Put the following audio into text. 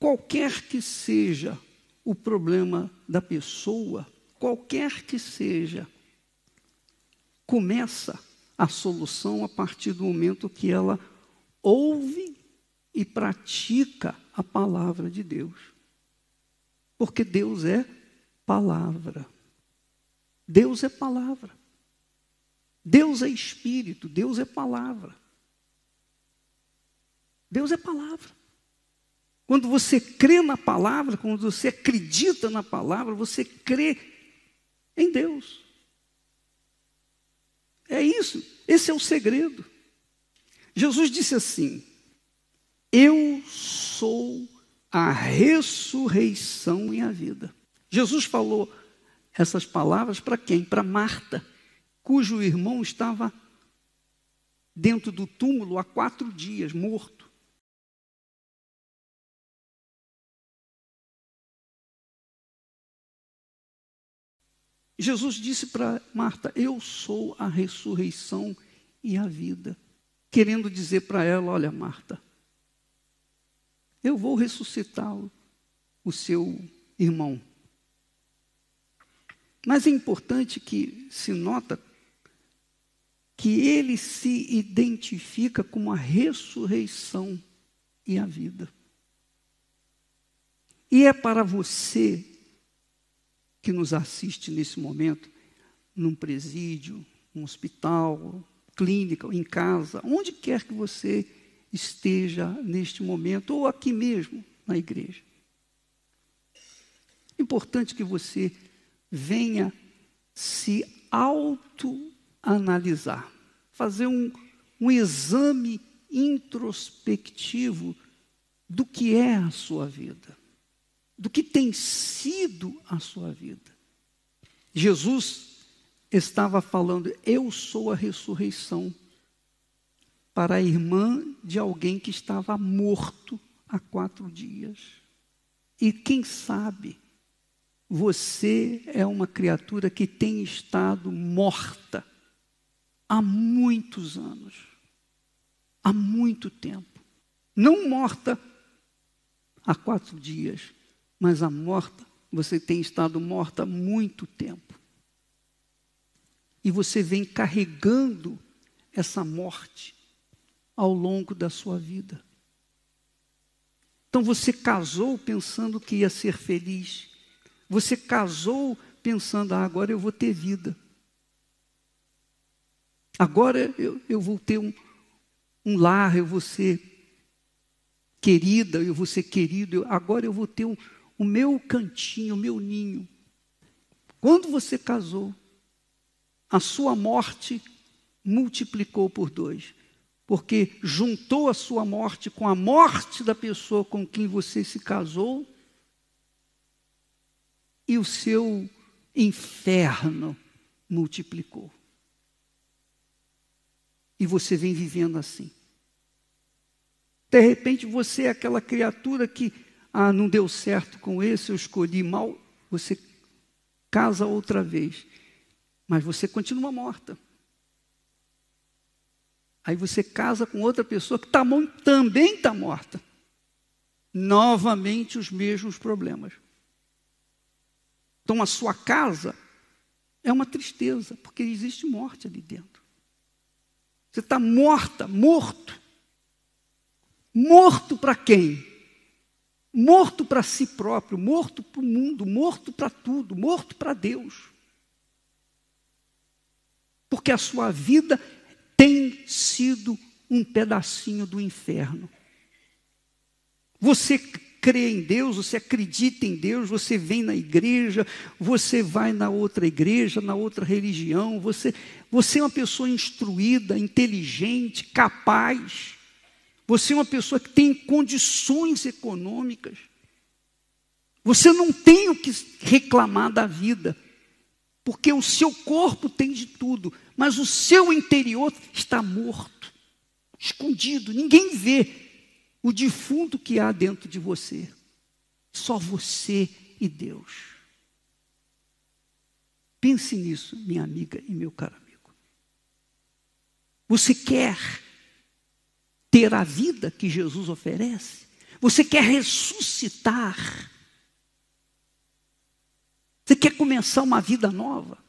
Qualquer que seja o problema da pessoa, qualquer que seja, começa a solução a partir do momento que ela ouve e pratica a palavra de Deus. Porque Deus é palavra. Deus é palavra. Deus é espírito, Deus é palavra. Deus é palavra. Quando você crê na palavra, quando você acredita na palavra, você crê em Deus. É isso, esse é o segredo. Jesus disse assim: Eu sou a ressurreição e a vida. Jesus falou essas palavras para quem? Para Marta, cujo irmão estava dentro do túmulo há quatro dias, morto. Jesus disse para Marta: Eu sou a ressurreição e a vida. Querendo dizer para ela: Olha, Marta, eu vou ressuscitar o seu irmão. Mas é importante que se nota que ele se identifica como a ressurreição e a vida. E é para você que nos assiste nesse momento, num presídio, num hospital, clínica, em casa, onde quer que você esteja neste momento, ou aqui mesmo, na igreja. Importante que você venha se autoanalisar, fazer um, um exame introspectivo do que é a sua vida do que tem sido a sua vida. Jesus estava falando: Eu sou a ressurreição para a irmã de alguém que estava morto há quatro dias. E quem sabe, você é uma criatura que tem estado morta há muitos anos, há muito tempo. Não morta há quatro dias, mas a morta, você tem estado morta há muito tempo. E você vem carregando essa morte ao longo da sua vida. Então você casou pensando que ia ser feliz. Você casou pensando, ah, agora eu vou ter vida. Agora eu, eu vou ter um, um lar, eu vou ser querida, eu vou ser querido, eu, agora eu vou ter um, o meu cantinho, o meu ninho. Quando você casou, a sua morte multiplicou por dois, porque juntou a sua morte com a morte da pessoa com quem você se casou e o seu inferno multiplicou. E você vem vivendo assim. De repente você é aquela criatura que ah, não deu certo com esse, eu escolhi mal. Você casa outra vez, mas você continua morta. Aí você casa com outra pessoa que tá, também está morta. Novamente os mesmos problemas. Então a sua casa é uma tristeza, porque existe morte ali dentro. Você está morta, morto. Morto para quem? morto para si próprio, morto para o mundo, morto para tudo, morto para Deus. Porque a sua vida tem sido um pedacinho do inferno. Você crê em Deus, você acredita em Deus, você vem na igreja, você vai na outra igreja, na outra religião, você, você é uma pessoa instruída, inteligente, capaz. Você é uma pessoa que tem condições econômicas. Você não tem o que reclamar da vida, porque o seu corpo tem de tudo, mas o seu interior está morto, escondido, ninguém vê o defunto que há dentro de você. Só você e Deus. Pense nisso, minha amiga e meu caro amigo. Você quer ter a vida que Jesus oferece? Você quer ressuscitar? Você quer começar uma vida nova?